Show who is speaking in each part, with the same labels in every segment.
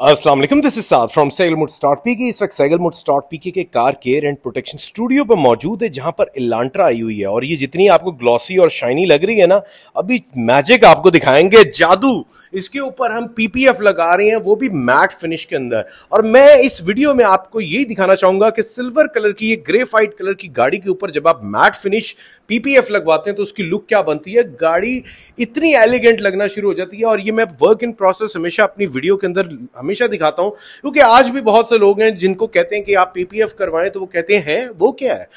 Speaker 1: Aslam this is Saad from सेगलमुड start P K इस वक्त सैगल मुड start P K car care and protection studio पर मौजूद है जहां पर इलांट्रा आई हुई है और ये जितनी आपको ग्लॉसी और शाइनी लग रही है ना अभी मैजिक आपको दिखाएंगे जादू इसके ऊपर हम पीपीएफ लगा रहे हैं वो भी मैट फिनिश के अंदर और मैं इस वीडियो में आपको यही दिखाना चाहूंगा कि सिल्वर कलर की ये फाइट कलर की गाड़ी के ऊपर जब आप मैट फिनिश पीपीएफ लगवाते हैं तो उसकी लुक क्या बनती है गाड़ी इतनी एलिगेंट लगना शुरू हो जाती है और ये मैं वर्क इन प्रोसेस हमेशा अपनी वीडियो के अंदर हमेशा दिखाता हूं क्योंकि आज भी बहुत से लोग हैं जिनको कहते हैं कि आप पीपीएफ करवाएं तो वो कहते हैं वो क्या है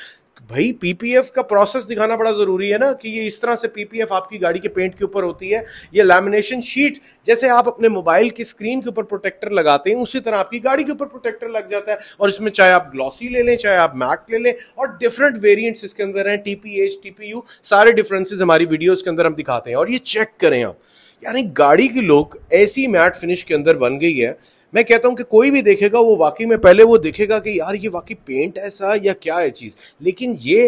Speaker 1: भाई पीपीएफ का प्रोसेस दिखाना बड़ा जरूरी है ना कि ये इस तरह से पीपीएफ आपकी गाड़ी के पेंट के ऊपर होती है ये लैमिनेशन शीट जैसे आप अपने मोबाइल की स्क्रीन के ऊपर प्रोटेक्टर लगाते हैं उसी तरह आपकी गाड़ी के ऊपर प्रोटेक्टर लग जाता है और इसमें चाहे आप ग्लॉसी ले लें चाहे आप मैक ले लें और डिफरेंट वेरियंट इसके अंदर हैं टीपी टीपीयू सारे डिफरेंसेज हमारी वीडियोज के अंदर हम दिखाते हैं और ये चेक करें आप यानी गाड़ी की लुक ऐसी मैट फिनिश के अंदर बन गई है मैं कहता हूं कि कोई भी देखेगा वो वाकई में पहले वो देखेगा कि यार ये वाकई पेंट ऐसा या क्या है चीज़ लेकिन ये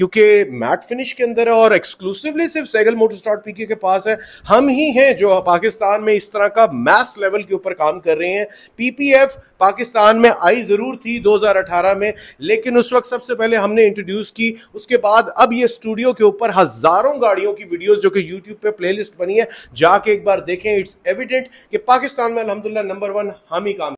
Speaker 1: क्योंकि मैट फिनिश के अंदर है और एक्सक्लूसिवली सिर्फ सैगल मोटर पीके के पास है हम ही हैं जो पाकिस्तान में इस तरह का मैस लेवल के ऊपर काम कर रहे हैं पीपीएफ पाकिस्तान में आई जरूर थी 2018 में लेकिन उस वक्त सबसे पहले हमने इंट्रोड्यूस की उसके बाद अब ये स्टूडियो के ऊपर हजारों गाड़ियों की वीडियोस जो कि यूट्यूब पे प्लेलिस्ट बनी है जाके एक बार देखें इट्स एविडेंट कि पाकिस्तान में अलहमदुल्ला नंबर वन हम ही काम